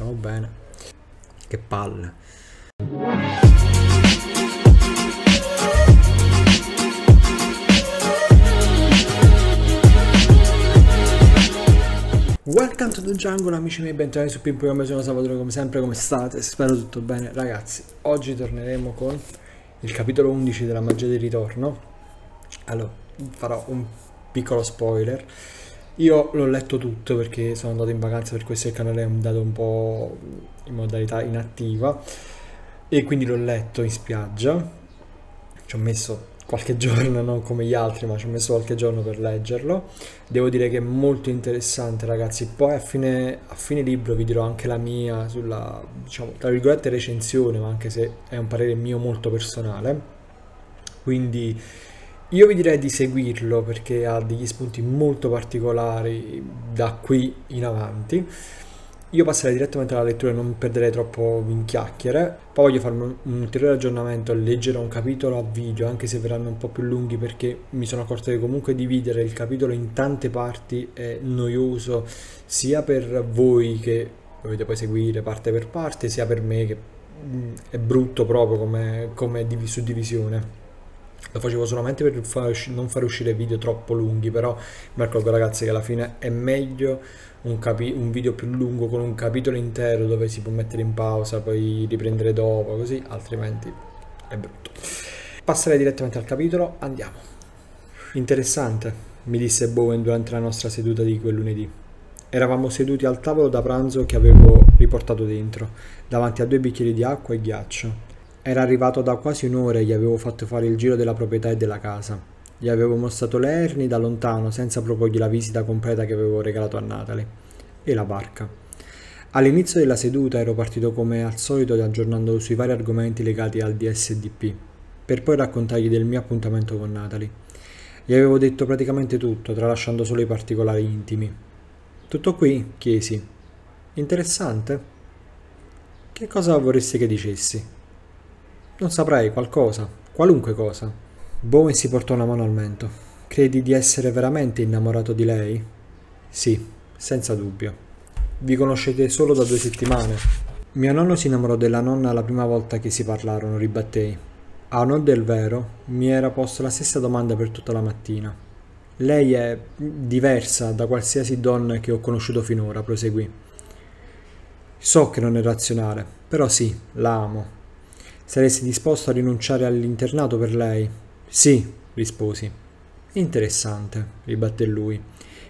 stiamo bene. Che palle. Welcome to the jungle amici miei, bentornati su Pimpo, io sono Salvatore come sempre, come state? Spero tutto bene ragazzi, oggi torneremo con il capitolo 11 della magia del ritorno Allora, farò un piccolo spoiler io l'ho letto tutto perché sono andato in vacanza, per questo il canale è andato un po' in modalità inattiva e quindi l'ho letto in spiaggia. Ci ho messo qualche giorno, non come gli altri, ma ci ho messo qualche giorno per leggerlo. Devo dire che è molto interessante, ragazzi. Poi a fine, a fine libro vi dirò anche la mia sulla, diciamo, tra virgolette recensione, ma anche se è un parere mio molto personale. Quindi io vi direi di seguirlo perché ha degli spunti molto particolari da qui in avanti. Io passerei direttamente alla lettura e non perderei troppo in chiacchiere. Poi voglio farmi un ulteriore aggiornamento, leggere un capitolo a video, anche se verranno un po' più lunghi perché mi sono accorto che comunque dividere il capitolo in tante parti è noioso sia per voi che dovete poi seguire parte per parte, sia per me che mm, è brutto proprio come, come suddivisione lo facevo solamente per far, non far uscire video troppo lunghi però mi accorgo ragazzi che alla fine è meglio un, un, video più lungo con un capitolo intero dove si può mettere in pausa poi riprendere dopo così altrimenti è brutto passerei direttamente al capitolo andiamo interessante mi disse Bowen durante la nostra seduta di quel lunedì eravamo seduti al tavolo da pranzo che avevo riportato dentro davanti a due bicchieri di acqua e ghiaccio era arrivato da quasi un'ora e gli avevo fatto fare il giro della proprietà e della casa. Gli avevo mostrato le erni da lontano senza proporgli la visita completa che avevo regalato a Natale. E la barca. All'inizio della seduta ero partito come al solito aggiornando sui vari argomenti legati al DSDP, per poi raccontargli del mio appuntamento con Natalie. Gli avevo detto praticamente tutto, tralasciando solo i particolari intimi. Tutto qui? chiesi. Interessante? Che cosa vorresti che dicessi? Non saprei qualcosa, qualunque cosa. Bowen si portò una mano al mento. Credi di essere veramente innamorato di lei? Sì, senza dubbio. Vi conoscete solo da due settimane. Mio nonno si innamorò della nonna la prima volta che si parlarono, ribattei. A non del vero, mi era posto la stessa domanda per tutta la mattina. Lei è diversa da qualsiasi donna che ho conosciuto finora, proseguì. So che non è razionale, però sì, la amo. Saresti disposto a rinunciare all'internato per lei? Sì, risposi. Interessante, ribatté lui.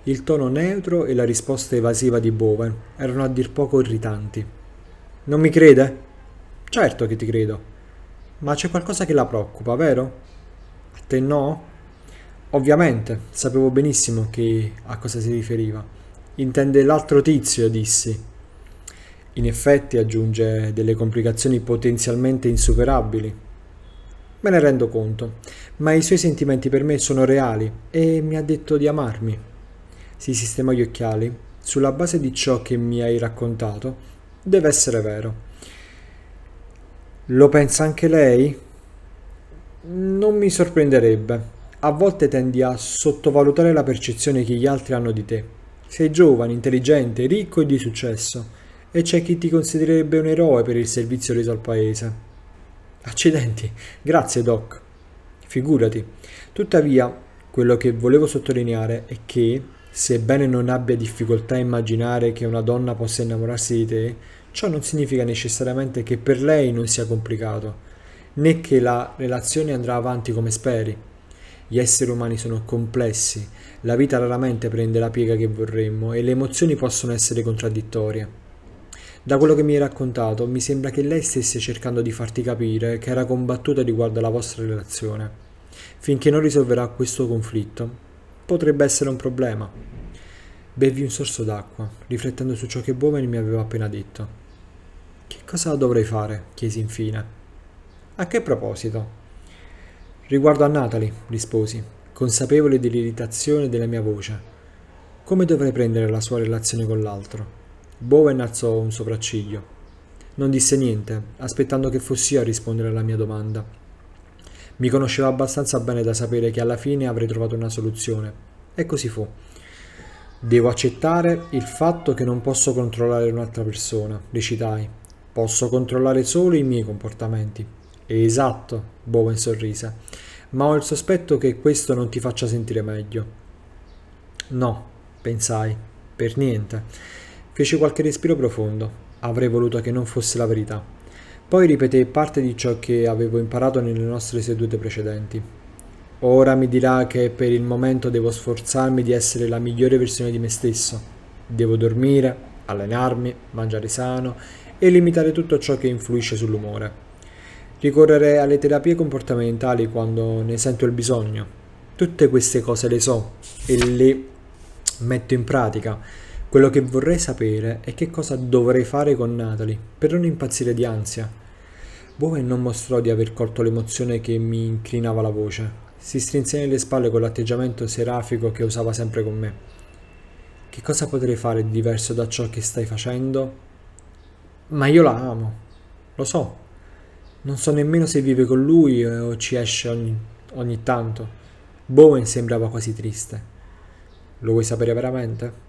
Il tono neutro e la risposta evasiva di Bowen erano a dir poco irritanti. Non mi crede? Certo che ti credo. Ma c'è qualcosa che la preoccupa, vero? A te no? Ovviamente, sapevo benissimo che a cosa si riferiva. Intende l'altro tizio, dissi in effetti aggiunge delle complicazioni potenzialmente insuperabili. Me ne rendo conto, ma i suoi sentimenti per me sono reali e mi ha detto di amarmi. Si sistema gli occhiali. Sulla base di ciò che mi hai raccontato, deve essere vero. Lo pensa anche lei? Non mi sorprenderebbe. A volte tendi a sottovalutare la percezione che gli altri hanno di te. Sei giovane, intelligente, ricco e di successo e c'è chi ti considererebbe un eroe per il servizio reso al paese. Accidenti, grazie Doc. Figurati. Tuttavia, quello che volevo sottolineare è che, sebbene non abbia difficoltà a immaginare che una donna possa innamorarsi di te, ciò non significa necessariamente che per lei non sia complicato, né che la relazione andrà avanti come speri. Gli esseri umani sono complessi, la vita raramente prende la piega che vorremmo e le emozioni possono essere contraddittorie. Da quello che mi hai raccontato, mi sembra che lei stesse cercando di farti capire che era combattuta riguardo alla vostra relazione. Finché non risolverà questo conflitto, potrebbe essere un problema. Bevi un sorso d'acqua, riflettendo su ciò che Bowman mi aveva appena detto. Che cosa dovrei fare? chiesi infine. A che proposito? Riguardo a Natalie, risposi, consapevole dell'irritazione della mia voce. Come dovrei prendere la sua relazione con l'altro? Bowen alzò un sopracciglio. Non disse niente, aspettando che fossi io a rispondere alla mia domanda. Mi conosceva abbastanza bene da sapere che alla fine avrei trovato una soluzione. E così fu. Devo accettare il fatto che non posso controllare un'altra persona, recitai. Posso controllare solo i miei comportamenti. Esatto, Bowen sorrise. Ma ho il sospetto che questo non ti faccia sentire meglio. No, pensai, per niente. Feci qualche respiro profondo. Avrei voluto che non fosse la verità. Poi ripeté parte di ciò che avevo imparato nelle nostre sedute precedenti. Ora mi dirà che per il momento devo sforzarmi di essere la migliore versione di me stesso. Devo dormire, allenarmi, mangiare sano e limitare tutto ciò che influisce sull'umore. Ricorrere alle terapie comportamentali quando ne sento il bisogno. Tutte queste cose le so e le metto in pratica quello che vorrei sapere è che cosa dovrei fare con Natalie per non impazzire di ansia. Bowen non mostrò di aver colto l'emozione che mi inclinava la voce. Si strinse nelle spalle con l'atteggiamento serafico che usava sempre con me. Che cosa potrei fare di diverso da ciò che stai facendo? Ma io la amo. Lo so. Non so nemmeno se vive con lui eh, o ci esce ogni, ogni tanto. Bowen sembrava quasi triste. Lo vuoi sapere veramente?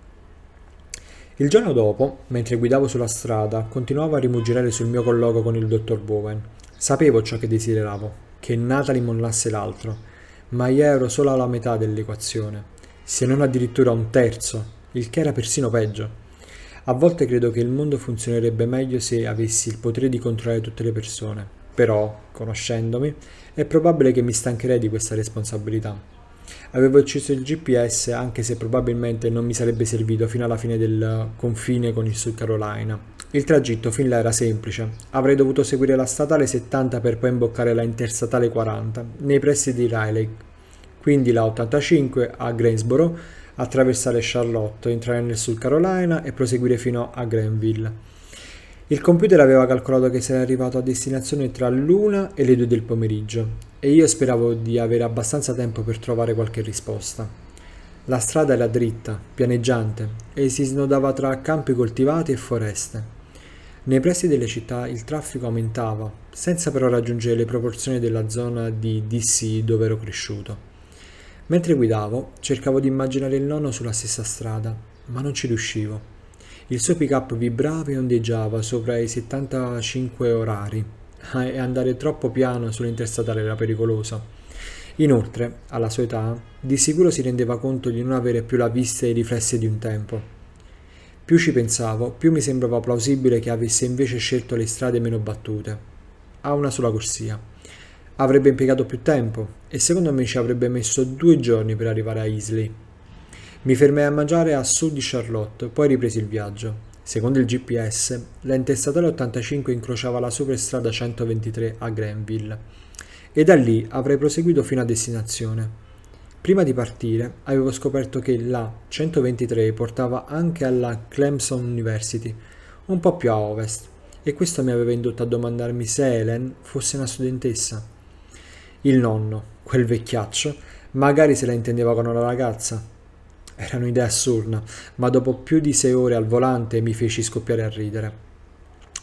Il giorno dopo, mentre guidavo sulla strada, continuavo a rimuginare sul mio colloquio con il dottor Bowen. Sapevo ciò che desideravo, che Natalie mollasse l'altro, ma io ero solo alla metà dell'equazione, se non addirittura un terzo, il che era persino peggio. A volte credo che il mondo funzionerebbe meglio se avessi il potere di controllare tutte le persone, però, conoscendomi, è probabile che mi stancherei di questa responsabilità avevo acceso il GPS anche se probabilmente non mi sarebbe servito fino alla fine del confine con il Sud Carolina. Il tragitto fin là era semplice, avrei dovuto seguire la statale 70 per poi imboccare la interstatale 40 nei pressi di Raleigh, quindi la 85 a Greensboro, attraversare Charlotte, entrare nel Sud Carolina e proseguire fino a Granville. Il computer aveva calcolato che sarei arrivato a destinazione tra l'una e le due del pomeriggio e io speravo di avere abbastanza tempo per trovare qualche risposta. La strada era dritta, pianeggiante e si snodava tra campi coltivati e foreste. Nei pressi delle città il traffico aumentava, senza però raggiungere le proporzioni della zona di DC dove ero cresciuto. Mentre guidavo, cercavo di immaginare il nonno sulla stessa strada, ma non ci riuscivo. Il suo pick-up vibrava e ondeggiava sopra i 75 orari, eh, e andare troppo piano sull'interstatale era pericolosa. Inoltre, alla sua età, di sicuro si rendeva conto di non avere più la vista e i riflessi di un tempo. Più ci pensavo, più mi sembrava plausibile che avesse invece scelto le strade meno battute. A una sola corsia. Avrebbe impiegato più tempo e secondo me ci avrebbe messo due giorni per arrivare a Isley. Mi fermai a mangiare a sud di Charlotte, poi ripresi il viaggio. Secondo il GPS, l'ente statale 85 incrociava la superstrada 123 a Granville e da lì avrei proseguito fino a destinazione. Prima di partire avevo scoperto che la 123 portava anche alla Clemson University, un po' più a ovest, e questo mi aveva indotto a domandarmi se Helen fosse una studentessa. Il nonno, quel vecchiaccio, magari se la intendeva con una ragazza, era un'idea assurda, ma dopo più di sei ore al volante mi feci scoppiare a ridere.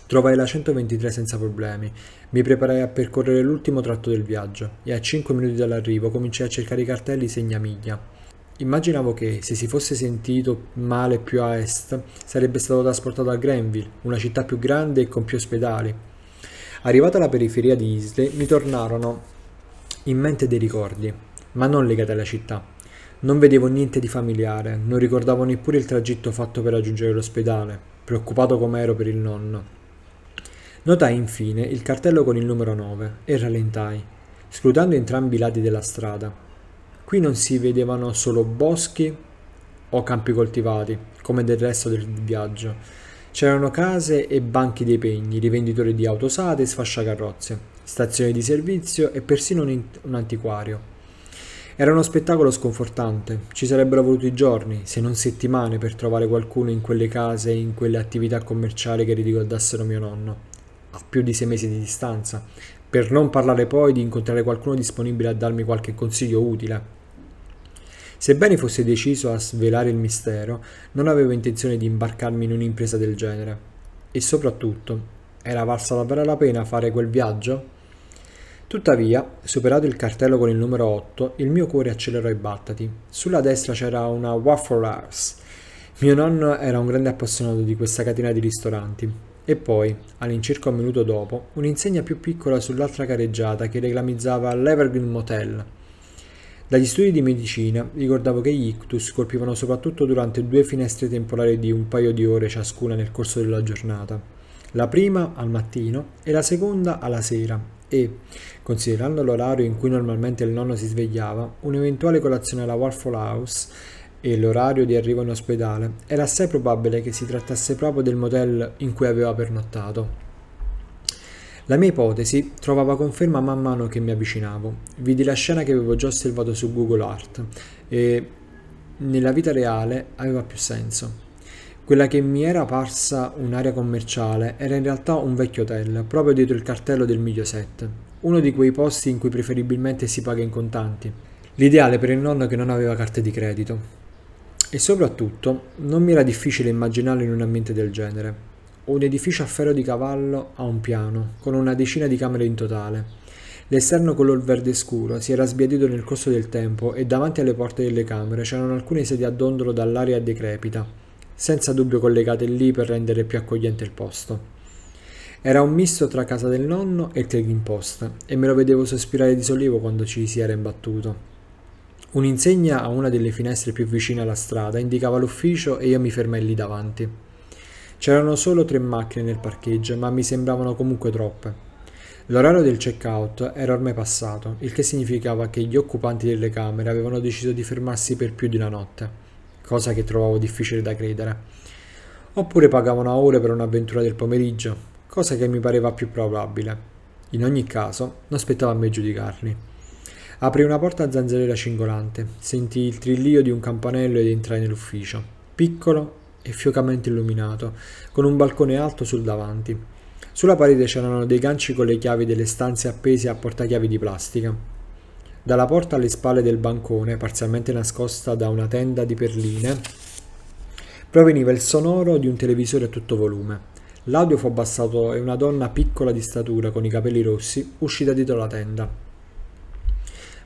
Trovai la 123 senza problemi. Mi preparai a percorrere l'ultimo tratto del viaggio e a 5 minuti dall'arrivo cominciai a cercare i cartelli segnamiglia. Immaginavo che, se si fosse sentito male più a est, sarebbe stato trasportato a Granville, una città più grande e con più ospedali. Arrivata alla periferia di Isle, mi tornarono in mente dei ricordi, ma non legati alla città. Non vedevo niente di familiare, non ricordavo neppure il tragitto fatto per raggiungere l'ospedale, preoccupato come ero per il nonno. Notai infine il cartello con il numero 9 e rallentai, scrutando entrambi i lati della strada. Qui non si vedevano solo boschi o campi coltivati, come del resto del viaggio. C'erano case e banchi dei pegni, rivenditori di auto usate e sfasciacarrozze, stazioni di servizio e persino un antiquario. Era uno spettacolo sconfortante, ci sarebbero voluti giorni, se non settimane, per trovare qualcuno in quelle case e in quelle attività commerciali che ricordassero mio nonno, a più di sei mesi di distanza, per non parlare poi di incontrare qualcuno disponibile a darmi qualche consiglio utile. Sebbene fossi deciso a svelare il mistero, non avevo intenzione di imbarcarmi in un'impresa del genere. E soprattutto, era valsa davvero la pena fare quel viaggio? Tuttavia, superato il cartello con il numero 8, il mio cuore accelerò i battiti. Sulla destra c'era una Waffle House. Mio nonno era un grande appassionato di questa catena di ristoranti. E poi, all'incirca un minuto dopo, un'insegna più piccola sull'altra careggiata che reclamizzava l'Evergreen Motel. Dagli studi di medicina ricordavo che gli ictus colpivano soprattutto durante due finestre temporali di un paio di ore ciascuna nel corso della giornata. La prima al mattino e la seconda alla sera, e, considerando l'orario in cui normalmente il nonno si svegliava, un'eventuale colazione alla Waffle House e l'orario di arrivo in ospedale, era assai probabile che si trattasse proprio del motel in cui aveva pernottato. La mia ipotesi trovava conferma man mano che mi avvicinavo. Vidi la scena che avevo già osservato su Google Art e nella vita reale aveva più senso. Quella che mi era parsa un'area commerciale era in realtà un vecchio hotel, proprio dietro il cartello del Miglio 7, uno di quei posti in cui preferibilmente si paga in contanti, l'ideale per il nonno che non aveva carte di credito. E soprattutto non mi era difficile immaginarlo in un ambiente del genere. Un edificio a ferro di cavallo a un piano, con una decina di camere in totale. L'esterno color verde scuro si era sbiadito nel corso del tempo e davanti alle porte delle camere c'erano alcune sedie a dondolo dall'aria decrepita senza dubbio collegate lì per rendere più accogliente il posto. Era un misto tra casa del nonno e trading post e me lo vedevo sospirare di sollievo quando ci si era imbattuto. Un'insegna a una delle finestre più vicine alla strada indicava l'ufficio e io mi fermai lì davanti. C'erano solo tre macchine nel parcheggio, ma mi sembravano comunque troppe. L'orario del checkout era ormai passato, il che significava che gli occupanti delle camere avevano deciso di fermarsi per più di una notte cosa che trovavo difficile da credere. Oppure pagavano a ore per un'avventura del pomeriggio, cosa che mi pareva più probabile. In ogni caso, non aspettavo a me giudicarli. Aprì una porta a zanzariera cingolante, sentii il trillio di un campanello ed entrai nell'ufficio, piccolo e fiocamente illuminato, con un balcone alto sul davanti. Sulla parete c'erano dei ganci con le chiavi delle stanze appese a portachiavi di plastica. Dalla porta alle spalle del bancone, parzialmente nascosta da una tenda di perline, proveniva il sonoro di un televisore a tutto volume. L'audio fu abbassato e una donna piccola di statura con i capelli rossi uscì da dietro la tenda.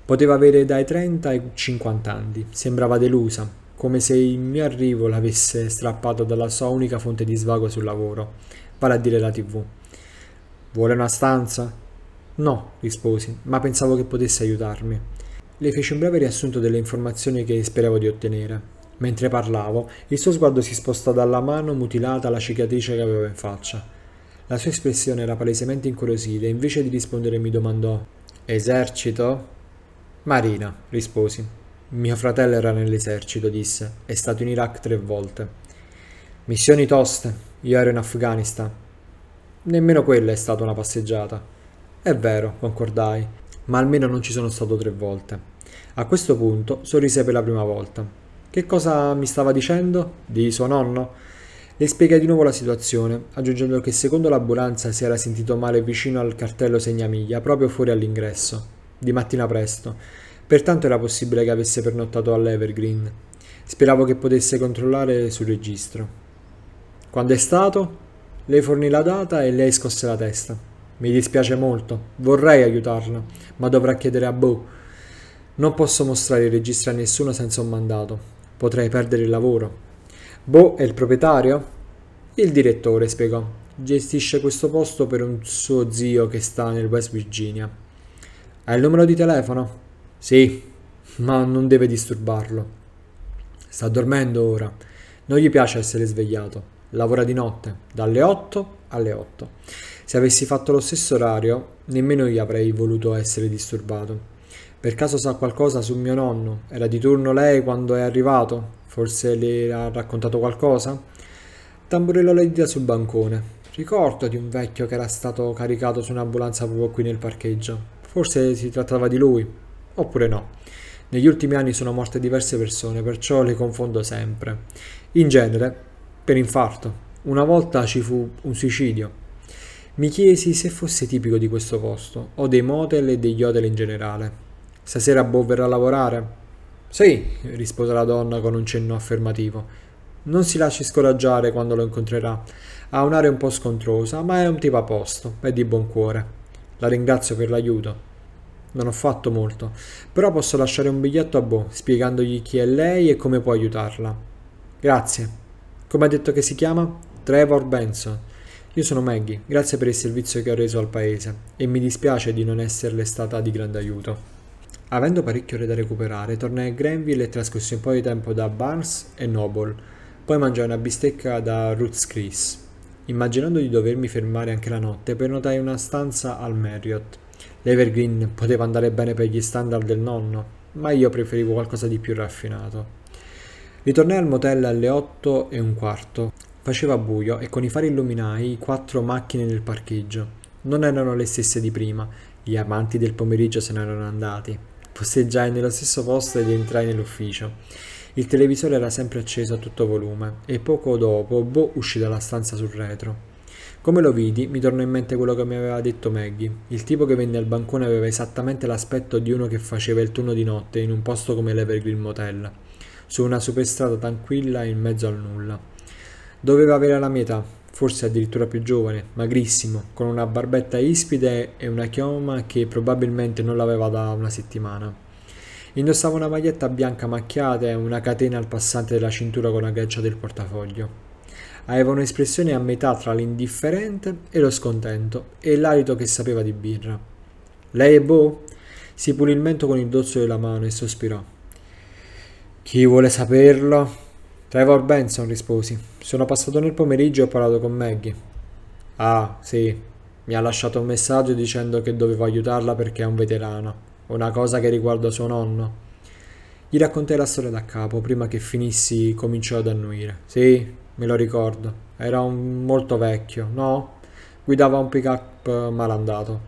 Poteva avere dai 30 ai 50 anni, sembrava delusa, come se il mio arrivo l'avesse strappato dalla sua unica fonte di svago sul lavoro, vale a dire la tv. Vuole una stanza? No, risposi, ma pensavo che potesse aiutarmi. Le feci un breve riassunto delle informazioni che speravo di ottenere. Mentre parlavo, il suo sguardo si spostò dalla mano mutilata alla cicatrice che aveva in faccia. La sua espressione era palesemente incuriosita e invece di rispondere mi domandò Esercito? Marina, risposi. Mio fratello era nell'esercito, disse. È stato in Iraq tre volte. Missioni toste. Io ero in Afghanistan. Nemmeno quella è stata una passeggiata. È vero, concordai, ma almeno non ci sono stato tre volte. A questo punto sorrise per la prima volta. Che cosa mi stava dicendo? Di suo nonno? Le spiegai di nuovo la situazione, aggiungendo che secondo l'ambulanza si era sentito male vicino al cartello segnamiglia, proprio fuori all'ingresso, di mattina presto. Pertanto era possibile che avesse pernottato all'Evergreen. Speravo che potesse controllare sul registro. Quando è stato? Lei fornì la data e lei scosse la testa. Mi dispiace molto, vorrei aiutarla, ma dovrà chiedere a Bo. Non posso mostrare i registri a nessuno senza un mandato. Potrei perdere il lavoro. Bo è il proprietario? Il direttore, spiegò. Gestisce questo posto per un suo zio che sta nel West Virginia. Hai il numero di telefono? Sì, ma non deve disturbarlo. Sta dormendo ora. Non gli piace essere svegliato. Lavora di notte, dalle 8 alle 8. Se avessi fatto lo stesso orario, nemmeno io avrei voluto essere disturbato. Per caso sa qualcosa su mio nonno? Era di turno lei quando è arrivato? Forse le ha raccontato qualcosa? Tamburellò le dita sul bancone. Ricordo di un vecchio che era stato caricato su un'ambulanza proprio qui nel parcheggio. Forse si trattava di lui, oppure no. Negli ultimi anni sono morte diverse persone, perciò le confondo sempre. In genere, per infarto. Una volta ci fu un suicidio, mi chiesi se fosse tipico di questo posto, o dei motel e degli hotel in generale. Stasera Bo verrà a lavorare? Sì, rispose la donna con un cenno affermativo. Non si lasci scoraggiare quando lo incontrerà. Ha un'aria un po' scontrosa, ma è un tipo a posto, è di buon cuore. La ringrazio per l'aiuto. Non ho fatto molto, però posso lasciare un biglietto a Bo, spiegandogli chi è lei e come può aiutarla. Grazie. Come ha detto che si chiama? Trevor Benson. Io sono Maggie, grazie per il servizio che ho reso al paese e mi dispiace di non esserle stata di grande aiuto. Avendo parecchie ore da recuperare, tornai a Granville e trascorsi un po' di tempo da Barnes e Noble, poi mangiai una bistecca da Roots Chris. Immaginando di dovermi fermare anche la notte, prenotai una stanza al Marriott. L'Evergreen poteva andare bene per gli standard del nonno, ma io preferivo qualcosa di più raffinato. Ritornai al motel alle 8 e un quarto. Faceva buio e con i fari illuminai quattro macchine nel parcheggio. Non erano le stesse di prima, gli amanti del pomeriggio se n'erano andati. Posteggiai nello stesso posto ed entrai nell'ufficio. Il televisore era sempre acceso a tutto volume e poco dopo Bo uscì dalla stanza sul retro. Come lo vidi, mi tornò in mente quello che mi aveva detto Maggie. Il tipo che venne al bancone aveva esattamente l'aspetto di uno che faceva il turno di notte in un posto come l'Evergreen Motel, su una superstrada tranquilla in mezzo al nulla. Doveva avere la metà, forse addirittura più giovane, magrissimo, con una barbetta ispide e una chioma che probabilmente non l'aveva da una settimana. Indossava una maglietta bianca macchiata e una catena al passante della cintura con la ghiaccia del portafoglio. Aveva un'espressione a metà tra l'indifferente e lo scontento e l'alito che sapeva di birra. Lei è Boh? Si pulì il mento con il dozzo della mano e sospirò. Chi vuole saperlo? Trevor Benson risposi. Sono passato nel pomeriggio e ho parlato con Maggie. Ah, sì. Mi ha lasciato un messaggio dicendo che dovevo aiutarla perché è un veterano. Una cosa che riguarda suo nonno. Gli raccontai la storia da capo, prima che finissi cominciò ad annuire. Sì, me lo ricordo. Era un... molto vecchio, no? Guidava un pick-up malandato.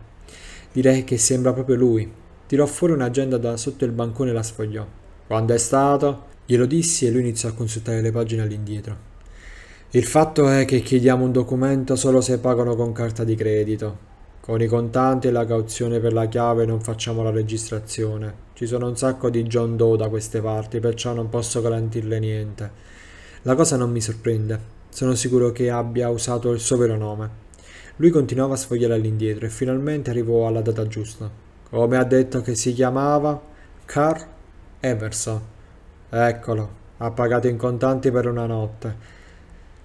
Direi che sembra proprio lui. Tirò fuori un'agenda da sotto il bancone e la sfogliò. Quando è stato? Glielo dissi e lui iniziò a consultare le pagine all'indietro. Il fatto è che chiediamo un documento solo se pagano con carta di credito. Con i contanti e la cauzione per la chiave non facciamo la registrazione. Ci sono un sacco di John Doe da queste parti, perciò non posso garantirle niente. La cosa non mi sorprende. Sono sicuro che abbia usato il suo vero nome. Lui continuava a sfogliare all'indietro e finalmente arrivò alla data giusta. Come ha detto che si chiamava? Carl Everson. Eccolo, ha pagato in contanti per una notte.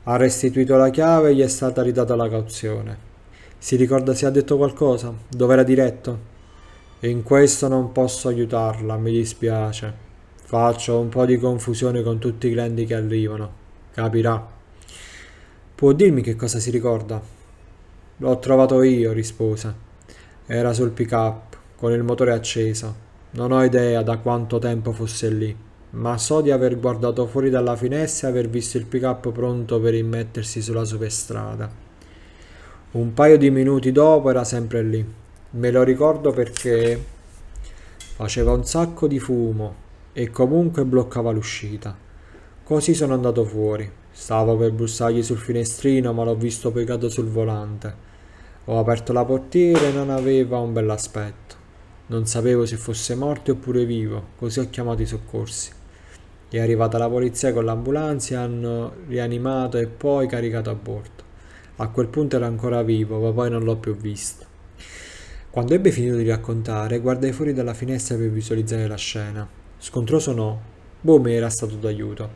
Ha restituito la chiave e gli è stata ridata la cauzione. Si ricorda se ha detto qualcosa? Dov'era diretto? In questo non posso aiutarla, mi dispiace. Faccio un po' di confusione con tutti i clienti che arrivano. Capirà. Può dirmi che cosa si ricorda? L'ho trovato io, rispose. Era sul pick-up, con il motore acceso. Non ho idea da quanto tempo fosse lì ma so di aver guardato fuori dalla finestra e aver visto il pick-up pronto per immettersi sulla superstrada. Un paio di minuti dopo era sempre lì. Me lo ricordo perché faceva un sacco di fumo e comunque bloccava l'uscita. Così sono andato fuori. Stavo per bussargli sul finestrino, ma l'ho visto piegato sul volante. Ho aperto la portiera e non aveva un bell'aspetto. Non sapevo se fosse morto oppure vivo, così ho chiamato i soccorsi. È arrivata la polizia con l'ambulanza, hanno rianimato e poi caricato a bordo. A quel punto era ancora vivo, ma poi non l'ho più visto. Quando ebbe finito di raccontare, guardai fuori dalla finestra per visualizzare la scena. Scontroso no, Bome era stato d'aiuto.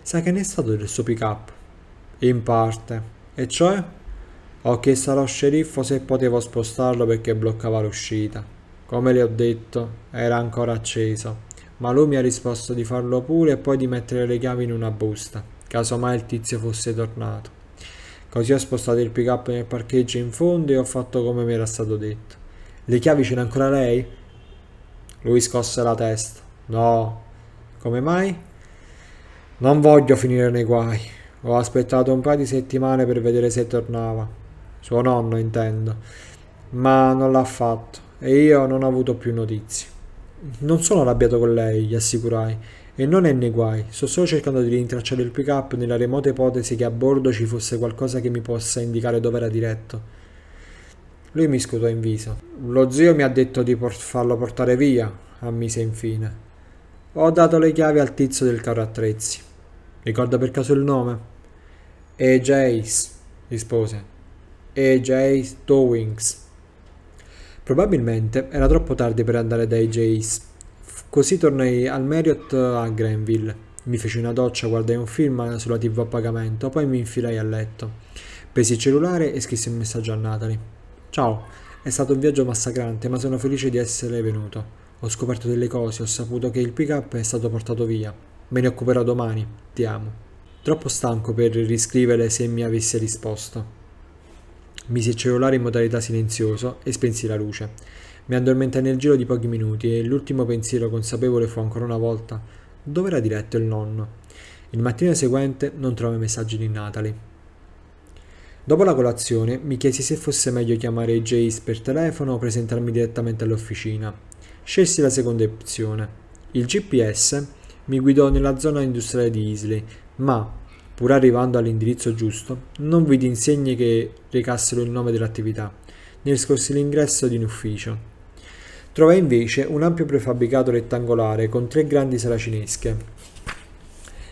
Sai che ne è stato del suo pick-up? In parte. E cioè? Ho chiesto allo sceriffo se potevo spostarlo perché bloccava l'uscita. Come le ho detto, era ancora acceso ma lui mi ha risposto di farlo pure e poi di mettere le chiavi in una busta, casomai il tizio fosse tornato. Così ho spostato il pick up nel parcheggio in fondo e ho fatto come mi era stato detto. Le chiavi ce l'ha ancora lei? Lui scosse la testa. No. Come mai? Non voglio finire nei guai. Ho aspettato un paio di settimane per vedere se tornava. Suo nonno, intendo. Ma non l'ha fatto e io non ho avuto più notizie. Non sono arrabbiato con lei, gli assicurai, e non è nei guai, sto solo cercando di rintracciare il pick-up nella remota ipotesi che a bordo ci fosse qualcosa che mi possa indicare dove era diretto. Lui mi scutò in viso. Lo zio mi ha detto di por farlo portare via, ammise infine. Ho dato le chiavi al tizio del carro attrezzi. Ricorda per caso il nome? E. Jace, rispose. E. Jace Towings. Probabilmente era troppo tardi per andare dai Jays, così tornai al Marriott a Granville. Mi feci una doccia, guardai un film sulla tv a pagamento, poi mi infilai a letto. Presi il cellulare e scrissi un messaggio a Natalie. Ciao, è stato un viaggio massacrante, ma sono felice di essere venuto. Ho scoperto delle cose, ho saputo che il pick-up è stato portato via. Me ne occuperò domani, ti amo. Troppo stanco per riscrivere se mi avesse risposto. Misi il cellulare in modalità silenzioso e spensi la luce. Mi addormentai nel giro di pochi minuti e l'ultimo pensiero consapevole fu ancora una volta dove era diretto il nonno. Il mattino seguente non trovo i messaggi di Natalie. Dopo la colazione mi chiesi se fosse meglio chiamare Jace per telefono o presentarmi direttamente all'officina. Scelsi la seconda opzione. Il GPS mi guidò nella zona industriale di Isley, ma pur arrivando all'indirizzo giusto, non vidi insegne che recassero il nome dell'attività, né scorse l'ingresso di un ufficio. Trovai invece un ampio prefabbricato rettangolare con tre grandi saracinesche,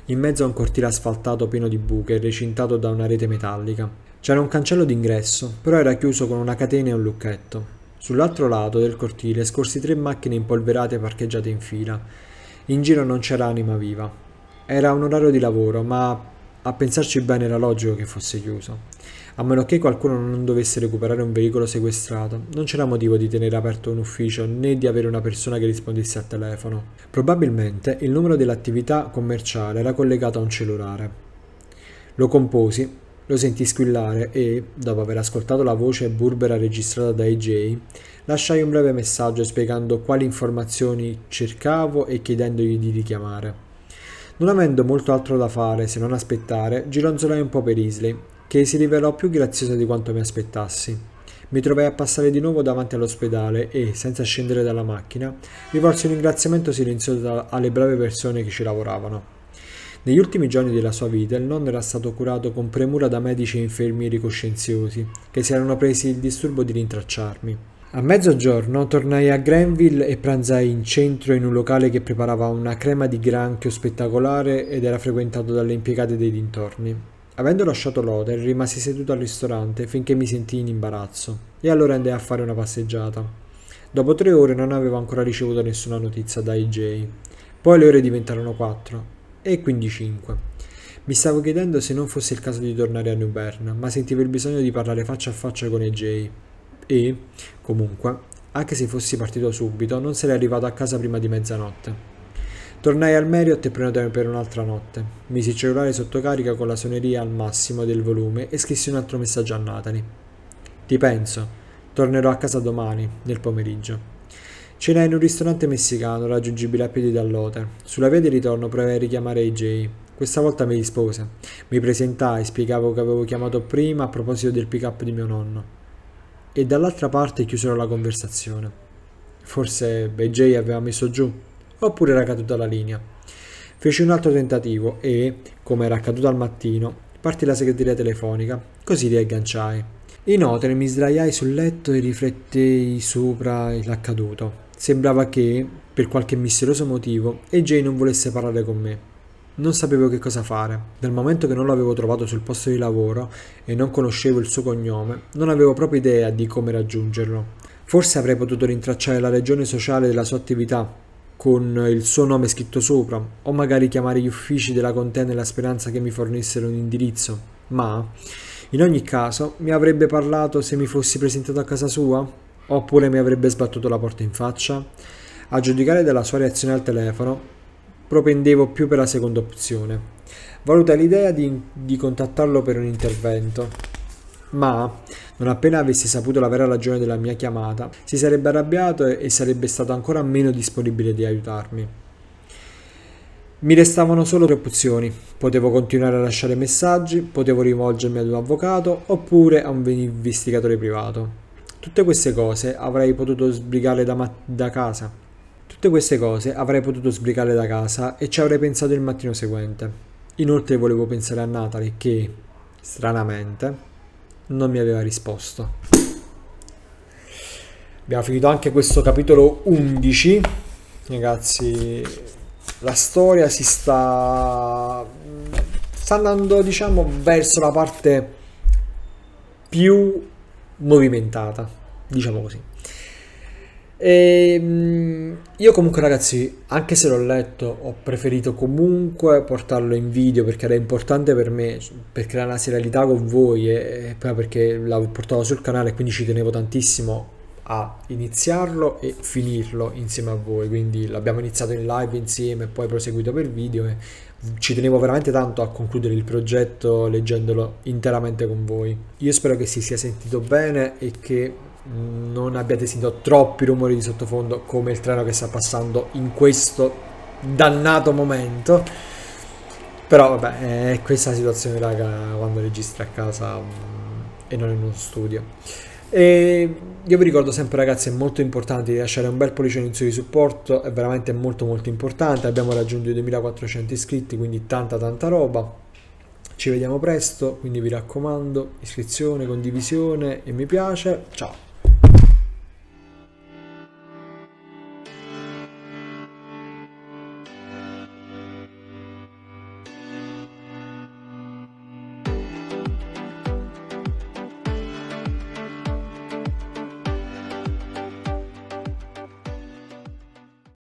in mezzo a un cortile asfaltato pieno di buche recintato da una rete metallica. C'era un cancello d'ingresso, però era chiuso con una catena e un lucchetto. Sull'altro lato del cortile scorsi tre macchine impolverate parcheggiate in fila. In giro non c'era anima viva. Era un orario di lavoro, ma a pensarci bene era logico che fosse chiuso. A meno che qualcuno non dovesse recuperare un veicolo sequestrato, non c'era motivo di tenere aperto un ufficio né di avere una persona che rispondesse al telefono. Probabilmente il numero dell'attività commerciale era collegato a un cellulare. Lo composi, lo sentì squillare e, dopo aver ascoltato la voce burbera registrata da AJ, lasciai un breve messaggio spiegando quali informazioni cercavo e chiedendogli di richiamare. Non avendo molto altro da fare se non aspettare, gironzolai un po' per Isley, che si rivelò più graziosa di quanto mi aspettassi. Mi trovai a passare di nuovo davanti all'ospedale e, senza scendere dalla macchina, rivolsi un ringraziamento silenzioso alle brave persone che ci lavoravano. Negli ultimi giorni della sua vita il nonno era stato curato con premura da medici e infermieri coscienziosi, che si erano presi il disturbo di rintracciarmi. A mezzogiorno tornai a Granville e pranzai in centro in un locale che preparava una crema di granchio spettacolare ed era frequentato dalle impiegate dei dintorni. Avendo lasciato l'hotel rimasi seduto al ristorante finché mi sentii in imbarazzo e allora andai a fare una passeggiata. Dopo tre ore non avevo ancora ricevuto nessuna notizia da IJ. Poi le ore diventarono quattro e quindi cinque. Mi stavo chiedendo se non fosse il caso di tornare a New Bern, ma sentivo il bisogno di parlare faccia a faccia con EJ e, comunque, anche se fossi partito subito, non sarei arrivato a casa prima di mezzanotte. Tornai al Marriott e prenotai per un'altra notte. Misi il cellulare sotto carica con la suoneria al massimo del volume e scrissi un altro messaggio a Natalie. Ti penso. Tornerò a casa domani, nel pomeriggio. Cena in un ristorante messicano raggiungibile a piedi dall'hotel. Sulla via di ritorno provai a richiamare AJ. Questa volta mi rispose. Mi presentai, spiegavo che avevo chiamato prima a proposito del pick-up di mio nonno e dall'altra parte chiusero la conversazione. Forse BJ aveva messo giù, oppure era caduta la linea. Feci un altro tentativo e, come era accaduto al mattino, partì la segreteria telefonica, così riagganciai. Inoltre mi sdraiai sul letto e riflettei sopra l'accaduto. Sembrava che, per qualche misterioso motivo, EJ non volesse parlare con me. Non sapevo che cosa fare. Dal momento che non l'avevo trovato sul posto di lavoro e non conoscevo il suo cognome, non avevo proprio idea di come raggiungerlo. Forse avrei potuto rintracciare la regione sociale della sua attività, con il suo nome scritto sopra, o magari chiamare gli uffici della contea nella speranza che mi fornissero un indirizzo, ma in ogni caso mi avrebbe parlato se mi fossi presentato a casa sua? Oppure mi avrebbe sbattuto la porta in faccia? A giudicare dalla sua reazione al telefono, propendevo più per la seconda opzione. Valuta l'idea di, di contattarlo per un intervento ma non appena avessi saputo la vera ragione della mia chiamata, si sarebbe arrabbiato e sarebbe stato ancora meno disponibile di aiutarmi. Mi restavano solo tre opzioni. Potevo continuare a lasciare messaggi, potevo rivolgermi ad un avvocato oppure a un investigatore privato. Tutte queste cose avrei potuto sbrigare da, da casa, Tutte queste cose avrei potuto sbrigare da casa e ci avrei pensato il mattino seguente. Inoltre volevo pensare a Natalie che, stranamente, non mi aveva risposto. Abbiamo finito anche questo capitolo 11. Ragazzi, la storia si sta sta andando, diciamo, verso la parte più movimentata, diciamo così. E, ehm, io comunque ragazzi, anche se l'ho letto, ho preferito comunque portarlo in video perché era importante per me, per creare una serialità con voi e, e poi perché l'avevo portato sul canale quindi ci tenevo tantissimo a iniziarlo e finirlo insieme a voi, quindi l'abbiamo iniziato in live insieme e poi proseguito per video e ci tenevo veramente tanto a concludere il progetto leggendolo interamente con voi. Io spero che si sia sentito bene e che non abbiate sentito troppi rumori di sottofondo come il treno che sta passando in questo dannato momento però vabbè è questa la situazione raga quando registri a casa mm, e non in uno studio e io vi ricordo sempre ragazzi è molto importante di lasciare un bel pollice in su di supporto è veramente molto molto importante abbiamo raggiunto i 2400 iscritti quindi tanta tanta roba ci vediamo presto quindi vi raccomando iscrizione condivisione e mi piace ciao